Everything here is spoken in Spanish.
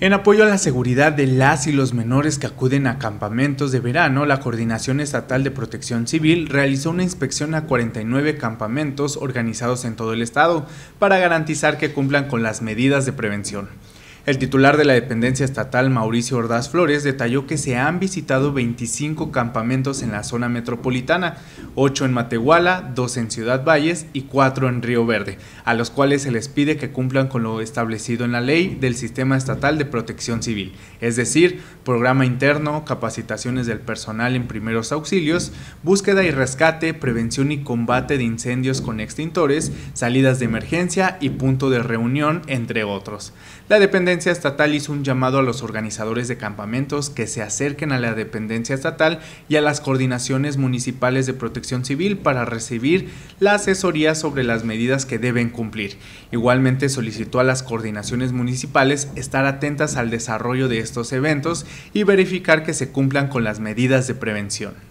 En apoyo a la seguridad de las y los menores que acuden a campamentos de verano, la Coordinación Estatal de Protección Civil realizó una inspección a 49 campamentos organizados en todo el estado para garantizar que cumplan con las medidas de prevención. El titular de la dependencia estatal, Mauricio Ordaz Flores, detalló que se han visitado 25 campamentos en la zona metropolitana, 8 en Matehuala, 2 en Ciudad Valles y 4 en Río Verde, a los cuales se les pide que cumplan con lo establecido en la ley del Sistema Estatal de Protección Civil, es decir, programa interno, capacitaciones del personal en primeros auxilios, búsqueda y rescate, prevención y combate de incendios con extintores, salidas de emergencia y punto de reunión, entre otros. La dependencia dependencia estatal hizo un llamado a los organizadores de campamentos que se acerquen a la dependencia estatal y a las coordinaciones municipales de protección civil para recibir la asesoría sobre las medidas que deben cumplir. Igualmente solicitó a las coordinaciones municipales estar atentas al desarrollo de estos eventos y verificar que se cumplan con las medidas de prevención.